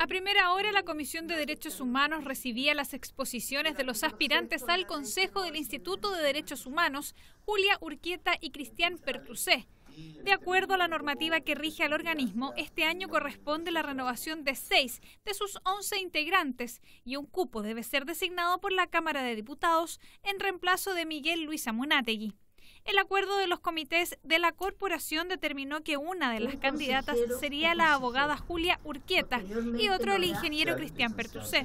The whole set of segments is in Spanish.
A primera hora, la Comisión de Derechos Humanos recibía las exposiciones de los aspirantes al Consejo del Instituto de Derechos Humanos, Julia Urquieta y Cristian Pertusé. De acuerdo a la normativa que rige al organismo, este año corresponde la renovación de seis de sus once integrantes y un cupo debe ser designado por la Cámara de Diputados en reemplazo de Miguel Luis Amunategui. El acuerdo de los comités de la corporación determinó que una de las candidatas sería la abogada Julia Urquieta y otro el ingeniero Cristian Pertusé.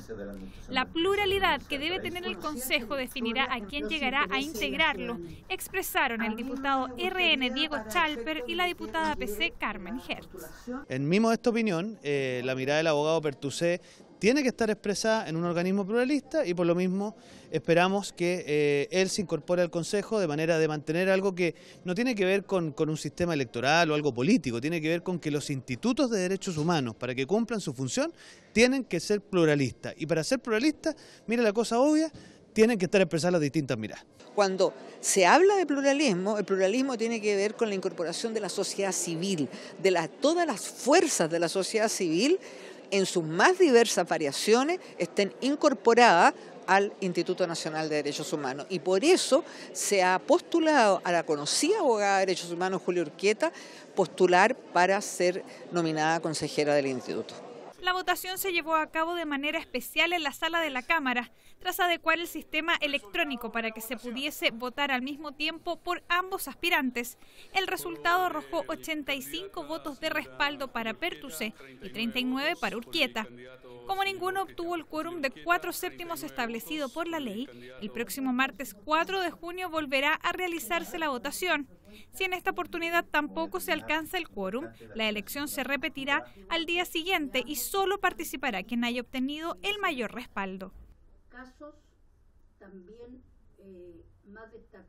La pluralidad que debe tener el Consejo definirá a quién llegará a integrarlo, expresaron el diputado RN Diego Chalper y la diputada PC Carmen Hertz. En de esta opinión, eh, la mirada del abogado Pertusé tiene que estar expresada en un organismo pluralista y por lo mismo esperamos que eh, él se incorpore al Consejo de manera de mantener algo que no tiene que ver con, un sistema electoral o algo político, tiene que ver con que los institutos de derechos humanos, para que cumplan su función, tienen que ser pluralistas. Y para ser pluralistas, mira la cosa obvia, tienen que estar expresadas las distintas miradas. Cuando se habla de pluralismo, el pluralismo tiene que ver con la incorporación de la sociedad civil, de todas las fuerzas de la sociedad civil en sus más diversas variaciones estén incorporadas al Instituto Nacional de Derechos Humanos. Y por eso se ha postulado a la conocida abogada de Derechos Humanos, Julia Urquieta, postular para ser nominada consejera del instituto. La votación se llevó a cabo de manera especial en la sala de la Cámara, tras adecuar el sistema electrónico para que se pudiese votar al mismo tiempo por ambos aspirantes. El resultado arrojó 85 votos de respaldo para Pertuse y 39 para Urquieta. Como ninguno obtuvo el quórum de cuatro séptimos establecido por la ley, el próximo martes 4 de junio volverá a realizarse la votación. Si en esta oportunidad tampoco se alcanza el quórum, la elección se repetirá al día siguiente y solo participará quien haya obtenido el mayor respaldo. Eh,